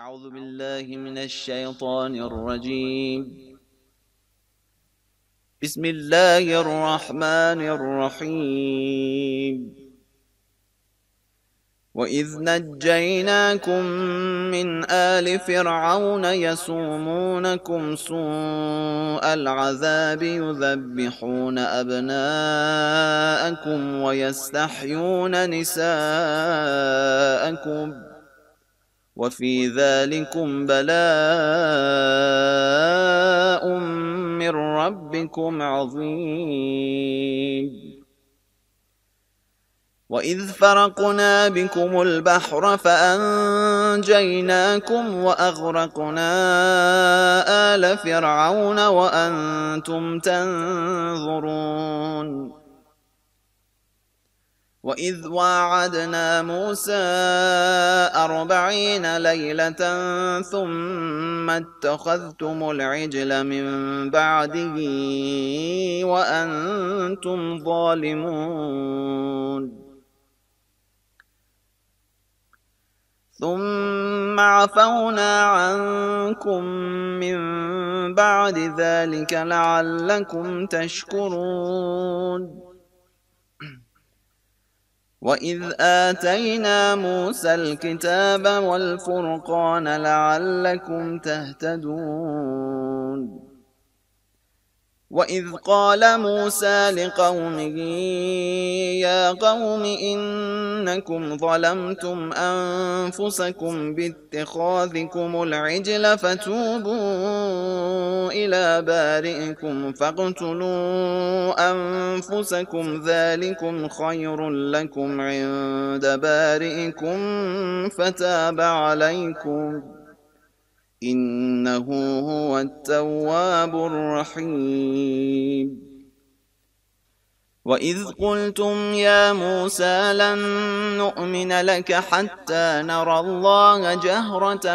أعوذ بالله من الشيطان الرجيم بسم الله الرحمن الرحيم وإذ نجيناكم من آل فرعون يسومونكم سوء العذاب يذبحون أبناءكم ويستحيون نساءكم وفي ذلكم بلاء من ربكم عظيم واذ فرقنا بكم البحر فانجيناكم واغرقنا ال فرعون وانتم تنظرون وإذ واعدنا موسى أربعين ليلة ثم اتخذتم العجل من بعده وأنتم ظالمون ثم عفونا عنكم من بعد ذلك لعلكم تشكرون وإذ آتينا موسى الكتاب والفرقان لعلكم تهتدون وإذ قال موسى لقومه يا قوم إنكم ظلمتم أنفسكم باتخاذكم العجل فتوبوا إلى بارئكم فاقتلوا أنفسكم ذلكم خير لكم عند بارئكم فتاب عليكم إنه هو التواب الرحيم وإذ قلتم يا موسى لن نؤمن لك حتى نرى الله جهرة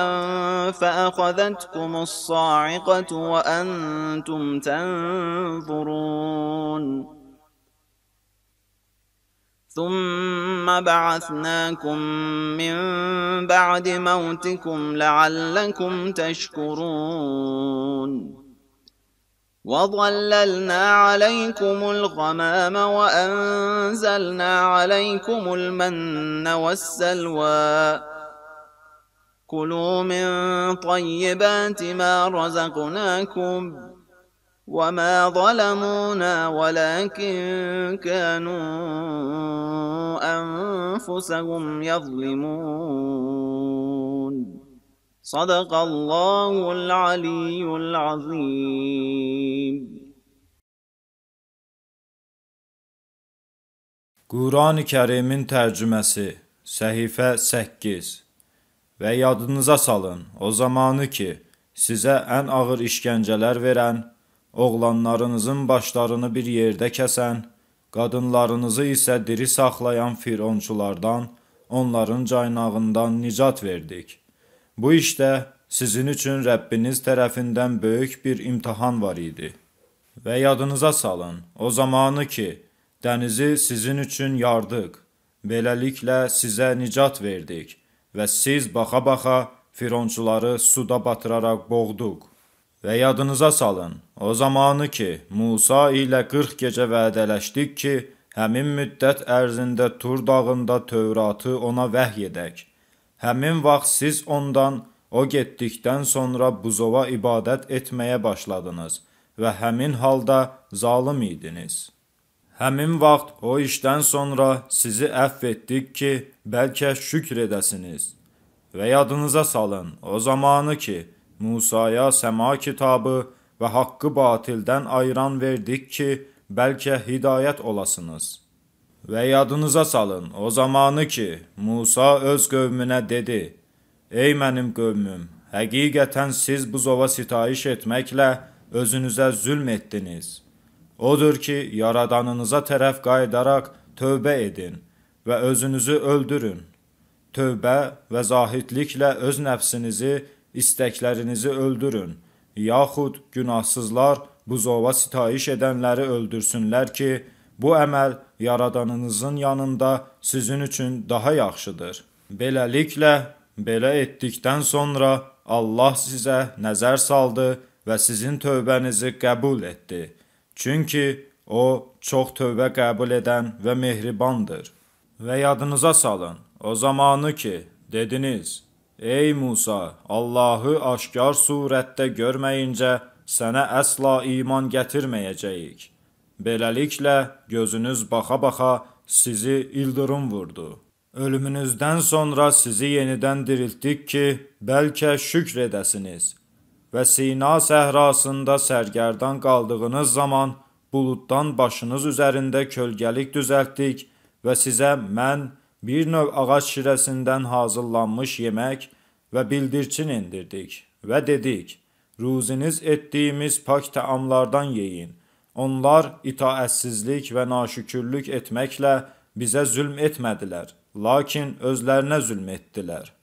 فأخذتكم الصاعقة وأنتم تنظرون ثم بعثناكم من بعد موتكم لعلكم تشكرون وظللنا عليكم الغمام وأنزلنا عليكم المن والسلوى كلوا من طيبات ما رزقناكم وما ظلمونا ولكن كانوا انفسهم يظلمون صدق الله العلي العظيم Quran-ı Kərimin tərcüməsi səhifə 8 Və yadınıza salın o zamanı ki sizə ən ağır işgəncələr verən oğlanlarınızın başlarını bir yerdə kəsən, qadınlarınızı isə diri saxlayan fironçulardan, onların caynağından nicat verdik. Bu işdə sizin üçün Rəbbiniz tərəfindən böyük bir imtihan var idi. Və yadınıza salın, o zamanı ki, dənizi sizin üçün yardıq, beləliklə sizə nicat verdik və siz baxa-baxa fironçuları suda batıraraq boğduq. Və yadınıza salın, o zamanı ki, Musa ilə 40 gecə vədələşdik ki, həmin müddət ərzində Tur dağında Tövratı ona vəhy edək. Həmin vaxt siz ondan, o getdikdən sonra buzova ibadət etməyə başladınız və həmin halda zalım idiniz. Həmin vaxt o işdən sonra sizi əff etdik ki, bəlkə şükr edəsiniz. Və yadınıza salın, o zamanı ki, Musaya səma kitabı və haqqı batildən ayıran verdik ki, bəlkə hidayət olasınız. Və yadınıza salın o zamanı ki, Musa öz qövmünə dedi: Ey mənim qövmüm, həqiqətən siz buzova sitayiş etməklə özünüzə zülm etdiniz. Odur ki, yaradanınıza tərəf qayıdaraq tövbə edin və özünüzü öldürün. Tövbə və zahidliklə öz nəfsinizi istəklərinizi öldürün. Yaxud günahsızlar buzova sitayiş edənləri öldürsünlər ki, bu əməl yaradanınızın yanında sizin üçün daha yaxşıdır. Beləliklə, belə etdikdən sonra Allah sizə nəzər saldı və sizin tövbənizi qəbul etdi. Çünki o çox tövbə qəbul edən və mehribandır. Və yadınıza salın o zamanı ki, dediniz: Ey Musa, Allahı aşkar surətdə görməyincə sənə əsla iman gətirməyəcəyik. Beləliklə gözünüz baxa-baxa sizi ildırım vurdu. Ölümünüzdən sonra sizi yenidən diriltdik ki, bəlkə şükr edəsiniz. Və Sina səhrasında sərgərdan qaldığınız zaman buluddan başınız üzərində kölgəlik düzəltdik və sizə mən, bir növ ağac şirəsindən hazırlanmış yemək və bildirçin endirdik və dedik, ruziniz etdiyimiz pak təamlardan yeyin. Onlar itaətsizlik və naşükürlük etməklə bizə zülm etmədilər, lakin özlərinə zülm etdilər.